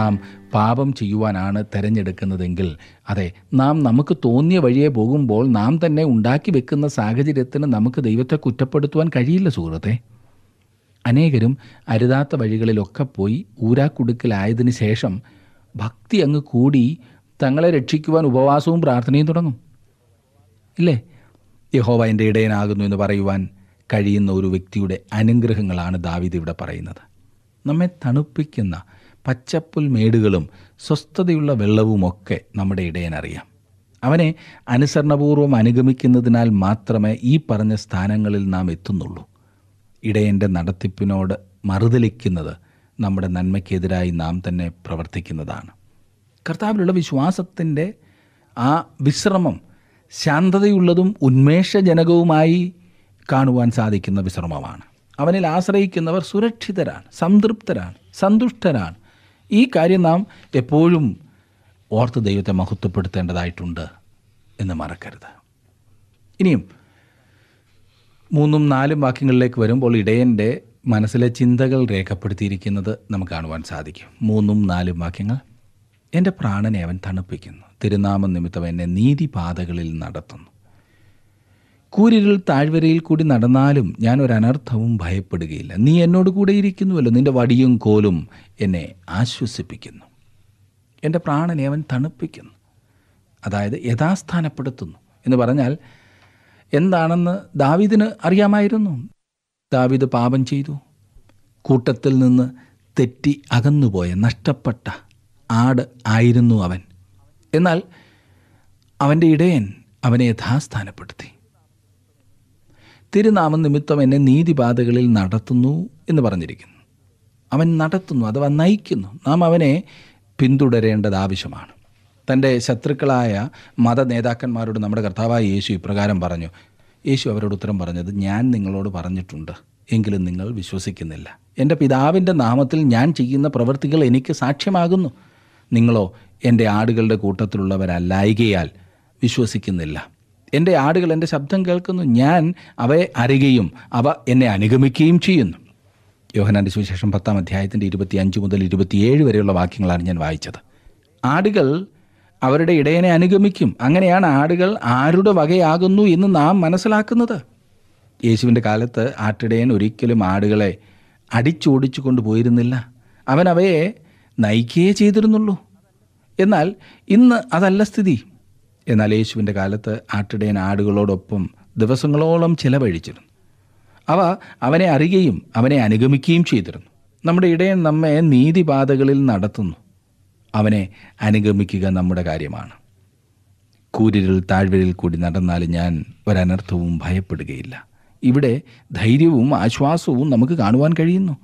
നാം പാപം ചെയ്യുവാനാണ് തിരഞ്ഞെടുക്കുന്നതെങ്കിൽ അതെ നാം നമുക്ക് തോന്നിയ വഴിയെ പോകുമ്പോൾ നാം തന്നെ ഉണ്ടാക്കി വെക്കുന്ന സാഹചര്യത്തിന് നമുക്ക് ദൈവത്തെ കുറ്റപ്പെടുത്തുവാൻ കഴിയില്ല സുഹൃത്തെ അനേകരും അരുതാത്ത വഴികളിലൊക്കെ പോയി ഊരാക്കുടുക്കലായതിന് ശേഷം ഭക്തി അങ്ങ് കൂടി തങ്ങളെ രക്ഷിക്കുവാൻ ഉപവാസവും പ്രാർത്ഥനയും തുടങ്ങും ഇല്ലേ യഹോവ എൻ്റെ ഇടയനാകുന്നു എന്ന് പറയുവാൻ കഴിയുന്ന ഒരു വ്യക്തിയുടെ അനുഗ്രഹങ്ങളാണ് ദാവിദ് ഇവിടെ പറയുന്നത് നമ്മെ തണുപ്പിക്കുന്ന പച്ചപ്പുൽമേടുകളും സ്വസ്ഥതയുള്ള വെള്ളവുമൊക്കെ നമ്മുടെ ഇടയനറിയാം അവനെ അനുസരണപൂർവ്വം അനുഗമിക്കുന്നതിനാൽ മാത്രമേ ഈ പറഞ്ഞ സ്ഥാനങ്ങളിൽ നാം എത്തുന്നുള്ളൂ ഇടയൻ്റെ നടത്തിപ്പിനോട് മറുതലിക്കുന്നത് നമ്മുടെ നന്മയ്ക്കെതിരായി നാം തന്നെ പ്രവർത്തിക്കുന്നതാണ് കർത്താവിലുള്ള വിശ്വാസത്തിൻ്റെ ആ വിശ്രമം ശാന്തതയുള്ളതും ഉന്മേഷജനകവുമായി കാണുവാൻ സാധിക്കുന്ന വിശ്രമമാണ് അവനിൽ ആശ്രയിക്കുന്നവർ സുരക്ഷിതരാണ് സംതൃപ്തരാണ് സന്തുഷ്ടരാണ് ഈ കാര്യം നാം എപ്പോഴും ഓർത്ത് ദൈവത്തെ മഹത്വപ്പെടുത്തേണ്ടതായിട്ടുണ്ട് എന്ന് മറക്കരുത് ഇനിയും മൂന്നും നാലും വാക്യങ്ങളിലേക്ക് വരുമ്പോൾ ഇടയൻ്റെ മനസ്സിലെ ചിന്തകൾ രേഖപ്പെടുത്തിയിരിക്കുന്നത് നമുക്ക് കാണുവാൻ സാധിക്കും മൂന്നും നാലും വാക്യങ്ങൾ എൻ്റെ പ്രാണനെ അവൻ തണുപ്പിക്കുന്നു തിരുനാമം നിമിത്തം എന്നെ നീതിപാതകളിൽ നടത്തുന്നു കൂരിരുൾ താഴ്വരയിൽ കൂടി നടന്നാലും ഞാൻ ഒരു അനർത്ഥവും ഭയപ്പെടുകയില്ല നീ എന്നോട് കൂടെ ഇരിക്കുന്നുവല്ലോ നിന്റെ വടിയും കോലും എന്നെ ആശ്വസിപ്പിക്കുന്നു എൻ്റെ പ്രാണനെ അവൻ തണുപ്പിക്കുന്നു അതായത് യഥാസ്ഥാനപ്പെടുത്തുന്നു എന്ന് പറഞ്ഞാൽ എന്താണെന്ന് ദാവിദിന് അറിയാമായിരുന്നു ദാവിദ് പാപം ചെയ്തു കൂട്ടത്തിൽ നിന്ന് തെറ്റി അകന്നുപോയ നഷ്ടപ്പെട്ട ആട് ആയിരുന്നു അവൻ എന്നാൽ അവൻ്റെ ഇടയൻ അവനെ യഥാസ്ഥാനപ്പെടുത്തി തിരുനാമം നിമിത്തം എന്നെ നീതിപാതകളിൽ നടത്തുന്നു എന്ന് പറഞ്ഞിരിക്കുന്നു അവൻ നടത്തുന്നു അഥവാ നയിക്കുന്നു നാം അവനെ പിന്തുടരേണ്ടത് ആവശ്യമാണ് തൻ്റെ ശത്രുക്കളായ മത നേതാക്കന്മാരോട് നമ്മുടെ കർത്താവായ യേശു ഇപ്രകാരം പറഞ്ഞു യേശു അവരോട് ഉത്തരം പറഞ്ഞത് ഞാൻ നിങ്ങളോട് പറഞ്ഞിട്ടുണ്ട് എങ്കിലും നിങ്ങൾ വിശ്വസിക്കുന്നില്ല എൻ്റെ പിതാവിൻ്റെ നാമത്തിൽ ഞാൻ ചെയ്യുന്ന പ്രവൃത്തികൾ എനിക്ക് സാക്ഷ്യമാകുന്നു നിങ്ങളോ എൻ്റെ ആടുകളുടെ കൂട്ടത്തിലുള്ളവരല്ലായികയാൽ വിശ്വസിക്കുന്നില്ല എൻ്റെ ആടുകൾ എൻ്റെ ശബ്ദം കേൾക്കുന്നു ഞാൻ അവയെ അറിയുകയും അവ എന്നെ അനുഗമിക്കുകയും ചെയ്യുന്നു യോഹനാൻ്റെ സുവിശേഷം പത്താം അധ്യായത്തിൻ്റെ ഇരുപത്തി അഞ്ച് മുതൽ ഇരുപത്തിയേഴ് വരെയുള്ള വാക്യങ്ങളാണ് ഞാൻ വായിച്ചത് ആടുകൾ അവരുടെ ഇടയനെ അനുഗമിക്കും അങ്ങനെയാണ് ആടുകൾ ആരുടെ വകയാകുന്നു എന്ന് നാം മനസ്സിലാക്കുന്നത് യേശുവിൻ്റെ കാലത്ത് ആട്ടിടയൻ ഒരിക്കലും ആടുകളെ അടിച്ചോടിച്ചു കൊണ്ടുപോയിരുന്നില്ല അവൻ അവയെ നയിക്കുകയേ ചെയ്തിരുന്നുള്ളൂ എന്നാൽ ഇന്ന് അതല്ല സ്ഥിതി എന്നാൽ യേശുവിൻ്റെ കാലത്ത് ആട്ടിടയൻ ആടുകളോടൊപ്പം ദിവസങ്ങളോളം ചിലവഴിച്ചിരുന്നു അവ അവനെ അറിയുകയും അവനെ അനുഗമിക്കുകയും ചെയ്തിരുന്നു നമ്മുടെ ഇടയൻ നമ്മെ നീതിപാതകളിൽ നടത്തുന്നു അവനെ അനുഗമിക്കുക നമ്മുടെ കാര്യമാണ് കൂരിരിൽ താഴ്വരയിൽ കൂടി നടന്നാൽ ഞാൻ ഒരനർത്ഥവും ഭയപ്പെടുകയില്ല ഇവിടെ ധൈര്യവും ആശ്വാസവും നമുക്ക് കാണുവാൻ കഴിയുന്നു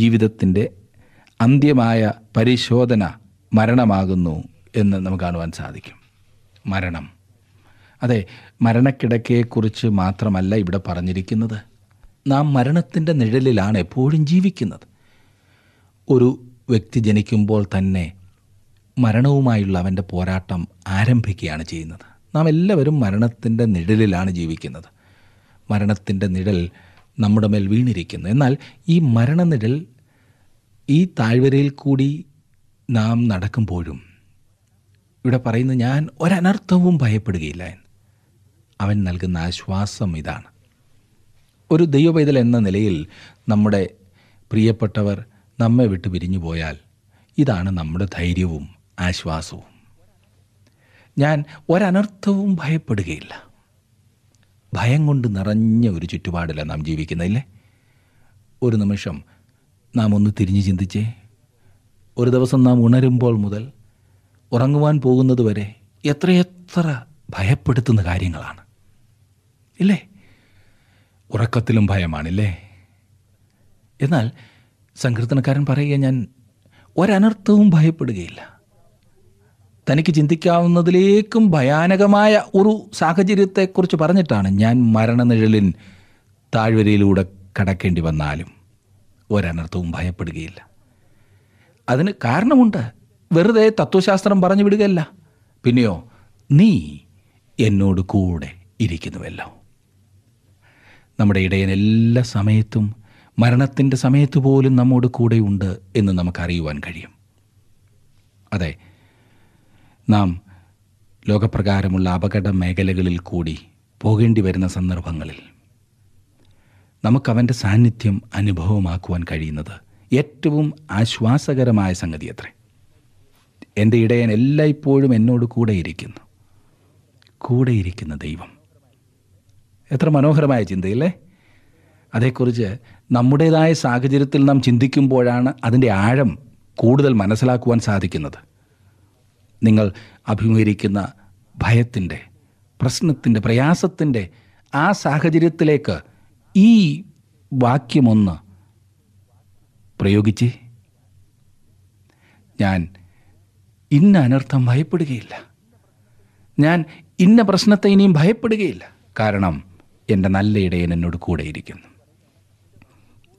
ജീവിതത്തിൻ്റെ അന്ത്യമായ പരിശോധന മരണമാകുന്നു എന്ന് നമുക്ക് കാണുവാൻ സാധിക്കും മരണം അതെ മരണക്കിടക്കയെക്കുറിച്ച് മാത്രമല്ല ഇവിടെ പറഞ്ഞിരിക്കുന്നത് നാം മരണത്തിൻ്റെ നിഴലിലാണ് എപ്പോഴും ജീവിക്കുന്നത് ഒരു വ്യക്തി ജനിക്കുമ്പോൾ തന്നെ മരണവുമായുള്ള അവൻ്റെ പോരാട്ടം ആരംഭിക്കുകയാണ് ചെയ്യുന്നത് നാം എല്ലാവരും മരണത്തിൻ്റെ നിഴലിലാണ് ജീവിക്കുന്നത് മരണത്തിൻ്റെ നിഴൽ നമ്മുടെ മേൽ വീണിരിക്കുന്നു എന്നാൽ ഈ മരണനിഴൽ ഈ താഴ്വരയിൽ കൂടി നാം നടക്കുമ്പോഴും ഇവിടെ പറയുന്നത് ഞാൻ ഒരനർത്ഥവും ഭയപ്പെടുകയില്ല എന്ന് അവൻ നൽകുന്ന ആശ്വാസം ഇതാണ് ഒരു ദൈവപൈതൽ എന്ന നിലയിൽ നമ്മുടെ പ്രിയപ്പെട്ടവർ നമ്മെ വിട്ട് പിരിഞ്ഞു പോയാൽ ഇതാണ് നമ്മുടെ ധൈര്യവും ആശ്വാസവും ഞാൻ ഒരനർത്ഥവും ഭയപ്പെടുകയില്ല ഭയം കൊണ്ട് നിറഞ്ഞ ഒരു ചുറ്റുപാടില്ല നാം ജീവിക്കുന്നില്ലേ ഒരു നിമിഷം നാം ഒന്ന് തിരിഞ്ഞു ചിന്തിച്ചേ ഒരു ദിവസം നാം ഉണരുമ്പോൾ മുതൽ ഉറങ്ങുവാൻ പോകുന്നത് വരെ എത്രയെത്ര ഭയപ്പെടുത്തുന്ന കാര്യങ്ങളാണ് ഇല്ലേ ഉറക്കത്തിലും ഭയമാണില്ലേ എന്നാൽ സങ്കീർത്തനക്കാരൻ പറയുക ഞാൻ ഒരനർത്ഥവും ഭയപ്പെടുകയില്ല തനിക്ക് ചിന്തിക്കാവുന്നതിലേക്കും ഭയാനകമായ ഒരു സാഹചര്യത്തെക്കുറിച്ച് പറഞ്ഞിട്ടാണ് ഞാൻ മരണനിഴലിൻ താഴ്വരയിലൂടെ കടക്കേണ്ടി വന്നാലും ഒരനർത്ഥവും ഭയപ്പെടുകയില്ല അതിന് കാരണമുണ്ട് വെറുതെ തത്വശാസ്ത്രം പറഞ്ഞു വിടുകയല്ല പിന്നെയോ നീ എന്നോട് കൂടെ ഇരിക്കുന്നുവല്ലോ നമ്മുടെ ഇടയൻ എല്ലാ സമയത്തും മരണത്തിൻ്റെ സമയത്ത് പോലും നമ്മോട് കൂടെയുണ്ട് എന്ന് നമുക്കറിയുവാൻ കഴിയും അതെ നാം ലോകപ്രകാരമുള്ള അപകട മേഖലകളിൽ കൂടി പോകേണ്ടി വരുന്ന സന്ദർഭങ്ങളിൽ നമുക്കവൻ്റെ സാന്നിധ്യം അനുഭവമാക്കുവാൻ കഴിയുന്നത് ഏറ്റവും ആശ്വാസകരമായ സംഗതി അത്രേ എൻ്റെ ഇടയൻ എല്ലായ്പ്പോഴും എന്നോട് കൂടെയിരിക്കുന്നു കൂടെയിരിക്കുന്ന ദൈവം എത്ര മനോഹരമായ ചിന്തയില്ലേ അതേക്കുറിച്ച് നമ്മുടേതായ സാഹചര്യത്തിൽ നാം ചിന്തിക്കുമ്പോഴാണ് അതിൻ്റെ ആഴം കൂടുതൽ മനസ്സിലാക്കുവാൻ സാധിക്കുന്നത് നിങ്ങൾ അഭിമുഖീകരിക്കുന്ന ഭയത്തിൻ്റെ പ്രശ്നത്തിൻ്റെ പ്രയാസത്തിൻ്റെ ആ സാഹചര്യത്തിലേക്ക് ഈ വാക്യമൊന്ന് പ്രയോഗിച്ച് ഞാൻ ഇന്ന അനർത്ഥം ഭയപ്പെടുകയില്ല ഞാൻ ഇന്ന പ്രശ്നത്തെ ഇനിയും ഭയപ്പെടുകയില്ല കാരണം എൻ്റെ നല്ല ഇടയൻ എന്നോട് കൂടെയിരിക്കുന്നു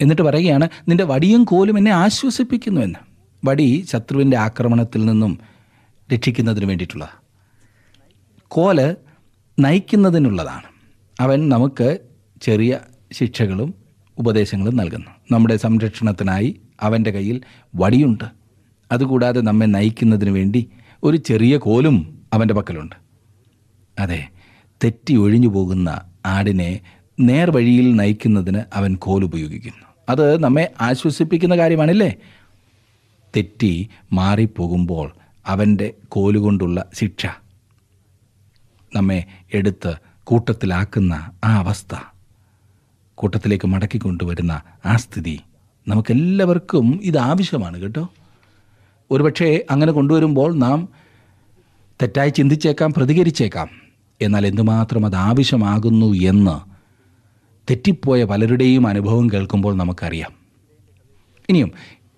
എന്നിട്ട് പറയുകയാണ് നിൻ്റെ വടിയും കോലും എന്നെ ആശ്വസിപ്പിക്കുന്നു എന്ന് വടി ശത്രുവിൻ്റെ ആക്രമണത്തിൽ നിന്നും രക്ഷിക്കുന്നതിന് വേണ്ടിയിട്ടുള്ള കോല് നയിക്കുന്നതിനുള്ളതാണ് അവൻ നമുക്ക് ചെറിയ ശിക്ഷകളും ഉപദേശങ്ങളും നൽകുന്നു നമ്മുടെ സംരക്ഷണത്തിനായി അവൻ്റെ കയ്യിൽ വടിയുണ്ട് അതുകൂടാതെ നമ്മെ നയിക്കുന്നതിന് വേണ്ടി ഒരു ചെറിയ കോലും അവൻ്റെ പക്കലുണ്ട് അതെ തെറ്റി ഒഴിഞ്ഞു പോകുന്ന ആടിനെ നേർവഴിയിൽ നയിക്കുന്നതിന് അവൻ കോലുപയോഗിക്കുന്നു അത് നമ്മെ ആശ്വസിപ്പിക്കുന്ന കാര്യമാണല്ലേ തെറ്റി മാറിപ്പോകുമ്പോൾ അവൻ്റെ കോലുകൊണ്ടുള്ള ശിക്ഷ നമ്മെ എടുത്ത് കൂട്ടത്തിലാക്കുന്ന ആ അവസ്ഥ കൂട്ടത്തിലേക്ക് മടക്കി കൊണ്ടുവരുന്ന ആ സ്ഥിതി നമുക്കെല്ലാവർക്കും ഇത് ആവശ്യമാണ് കേട്ടോ ഒരുപക്ഷെ അങ്ങനെ കൊണ്ടുവരുമ്പോൾ നാം തെറ്റായി ചിന്തിച്ചേക്കാം പ്രതികരിച്ചേക്കാം എന്നാൽ എന്തുമാത്രം അത് ആവശ്യമാകുന്നു എന്ന് തെറ്റിപ്പോയ പലരുടെയും അനുഭവം കേൾക്കുമ്പോൾ നമുക്കറിയാം ഇനിയും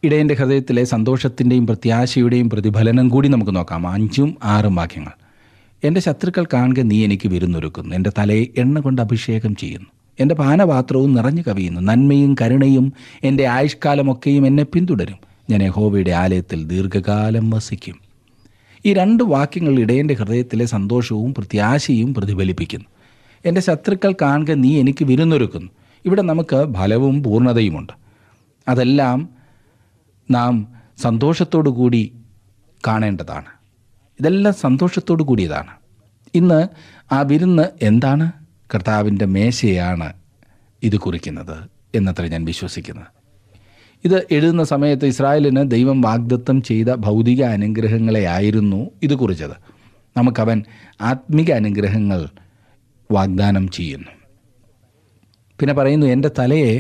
ഇടയൻ്റെ ഹൃദയത്തിലെ സന്തോഷത്തിൻ്റെയും പ്രത്യാശയുടെയും പ്രതിഫലനം കൂടി നമുക്ക് നോക്കാം അഞ്ചും ആറും വാക്യങ്ങൾ എൻ്റെ ശത്രുക്കൾ കാണുക നീ എനിക്ക് വിരുന്നൊരുക്കുന്നു എൻ്റെ തലയെ എണ്ണ കൊണ്ട് അഭിഷേകം ചെയ്യുന്നു എൻ്റെ പാനപാത്രവും നിറഞ്ഞു കവിയുന്നു നന്മയും കരുണയും എൻ്റെ ആയുഷ്കാലമൊക്കെയും എന്നെ പിന്തുടരും ഞാൻ യഹോബയുടെ ആലയത്തിൽ ദീർഘകാലം വസിക്കും ഈ രണ്ട് വാക്യങ്ങൾ ഇടയൻ്റെ ഹൃദയത്തിലെ സന്തോഷവും പ്രത്യാശയും പ്രതിഫലിപ്പിക്കുന്നു എൻ്റെ ശത്രുക്കൾ കാണുക നീ എനിക്ക് വിരുന്നൊരുക്കുന്നു ഇവിടെ നമുക്ക് ഫലവും പൂർണ്ണതയുമുണ്ട് അതെല്ലാം നാം സന്തോഷത്തോടു കൂടി കാണേണ്ടതാണ് ഇതെല്ലാം സന്തോഷത്തോടു കൂടിയതാണ് ഇന്ന് ആ വിരുന്ന് എന്താണ് കർത്താവിൻ്റെ മേശയാണ് ഇത് കുറിക്കുന്നത് എന്നത്ര ഞാൻ വിശ്വസിക്കുന്നത് ഇത് എഴുതുന്ന സമയത്ത് ഇസ്രായേലിന് ദൈവം വാഗ്ദത്തം ചെയ്ത ഭൗതിക അനുഗ്രഹങ്ങളെയായിരുന്നു ഇത് കുറിച്ചത് നമുക്കവൻ ആത്മിക അനുഗ്രഹങ്ങൾ വാഗ്ദാനം ചെയ്യുന്നു പിന്നെ പറയുന്നു എൻ്റെ തലയെ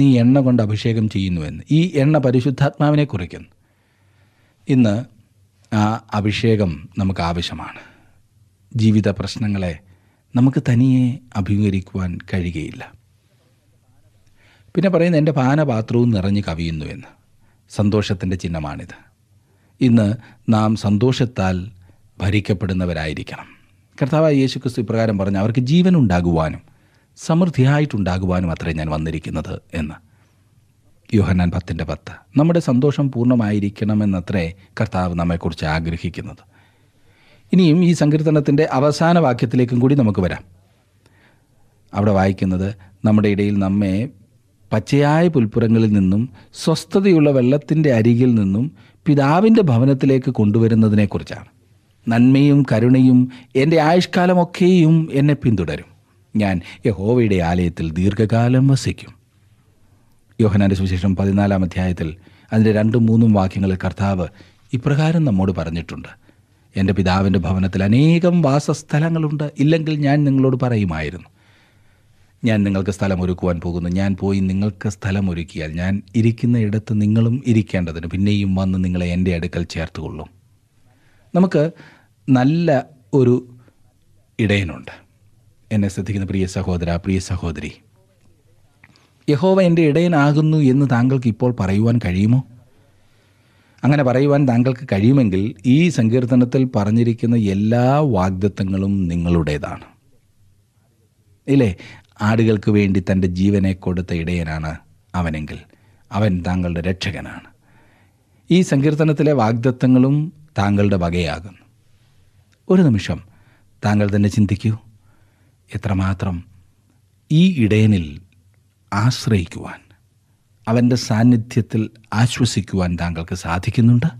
നീ എണ്ണ കൊണ്ട് അഭിഷേകം ചെയ്യുന്നുവെന്ന് ഈ എണ്ണ പരിശുദ്ധാത്മാവിനെ കുറിക്കുന്നു ഇന്ന് ആ അഭിഷേകം നമുക്ക് ആവശ്യമാണ് ജീവിത പ്രശ്നങ്ങളെ നമുക്ക് തനിയെ അഭിമുഖീകരിക്കുവാൻ കഴിയുകയില്ല പിന്നെ പറയുന്നത് എൻ്റെ പാനപാത്രവും നിറഞ്ഞു കവിയുന്നു എന്ന് സന്തോഷത്തിൻ്റെ ചിഹ്നമാണിത് ഇന്ന് നാം സന്തോഷത്താൽ ഭരിക്കപ്പെടുന്നവരായിരിക്കണം യേശു യേശുക്രിസ്തു ഇപ്രകാരം പറഞ്ഞ് അവർക്ക് ജീവൻ ഉണ്ടാകുവാനും സമൃദ്ധിയായിട്ടുണ്ടാകുവാനും അത്രേ ഞാൻ വന്നിരിക്കുന്നത് എന്ന് യോഹന്നാൻ പത്തിൻ്റെ പത്ത് നമ്മുടെ സന്തോഷം പൂർണ്ണമായിരിക്കണമെന്നത്രേ കർത്താവ് നമ്മെക്കുറിച്ച് ആഗ്രഹിക്കുന്നത് ഇനിയും ഈ സങ്കീർത്തനത്തിൻ്റെ അവസാന വാക്യത്തിലേക്കും കൂടി നമുക്ക് വരാം അവിടെ വായിക്കുന്നത് നമ്മുടെ ഇടയിൽ നമ്മെ പച്ചയായ പുൽപ്പുറങ്ങളിൽ നിന്നും സ്വസ്ഥതയുള്ള വെള്ളത്തിൻ്റെ അരികിൽ നിന്നും പിതാവിൻ്റെ ഭവനത്തിലേക്ക് കൊണ്ടുവരുന്നതിനെക്കുറിച്ചാണ് നന്മയും കരുണയും എൻ്റെ ആയുഷ്കാലമൊക്കെയും എന്നെ പിന്തുടരും ഞാൻ യഹോവയുടെ ആലയത്തിൽ ദീർഘകാലം വസിക്കും യോഹനാൻ്റെ സുവിശേഷം പതിനാലാം അധ്യായത്തിൽ അതിൻ്റെ രണ്ടും മൂന്നും വാക്യങ്ങളിൽ കർത്താവ് ഇപ്രകാരം നമ്മോട് പറഞ്ഞിട്ടുണ്ട് എൻ്റെ പിതാവിൻ്റെ ഭവനത്തിൽ അനേകം വാസസ്ഥലങ്ങളുണ്ട് ഇല്ലെങ്കിൽ ഞാൻ നിങ്ങളോട് പറയുമായിരുന്നു ഞാൻ നിങ്ങൾക്ക് സ്ഥലം ഒരുക്കുവാൻ പോകുന്നു ഞാൻ പോയി നിങ്ങൾക്ക് സ്ഥലം ഒരുക്കിയാൽ ഞാൻ ഇരിക്കുന്ന ഇടത്ത് നിങ്ങളും ഇരിക്കേണ്ടതിന് പിന്നെയും വന്ന് നിങ്ങളെ എൻ്റെ അടുക്കൽ ചേർത്തുകൊള്ളും നമുക്ക് നല്ല ഒരു ഇടയനുണ്ട് എന്നെ ശ്രദ്ധിക്കുന്ന പ്രിയ സഹോദര പ്രിയ സഹോദരി യഹോവ എൻ്റെ ഇടയനാകുന്നു എന്ന് താങ്കൾക്ക് ഇപ്പോൾ പറയുവാൻ കഴിയുമോ അങ്ങനെ പറയുവാൻ താങ്കൾക്ക് കഴിയുമെങ്കിൽ ഈ സങ്കീർത്തനത്തിൽ പറഞ്ഞിരിക്കുന്ന എല്ലാ വാഗ്ദത്തങ്ങളും നിങ്ങളുടേതാണ് ഇല്ലേ ആടുകൾക്ക് വേണ്ടി തൻ്റെ ജീവനെ കൊടുത്ത ഇടയനാണ് അവനെങ്കിൽ അവൻ താങ്കളുടെ രക്ഷകനാണ് ഈ സങ്കീർത്തനത്തിലെ വാഗ്ദത്തങ്ങളും താങ്കളുടെ വകയാകുന്നു ഒരു നിമിഷം താങ്കൾ തന്നെ ചിന്തിക്കൂ എത്രമാത്രം ഈ ഇടയനിൽ ആശ്രയിക്കുവാൻ അവൻ്റെ സാന്നിധ്യത്തിൽ ആശ്വസിക്കുവാൻ താങ്കൾക്ക് സാധിക്കുന്നുണ്ട്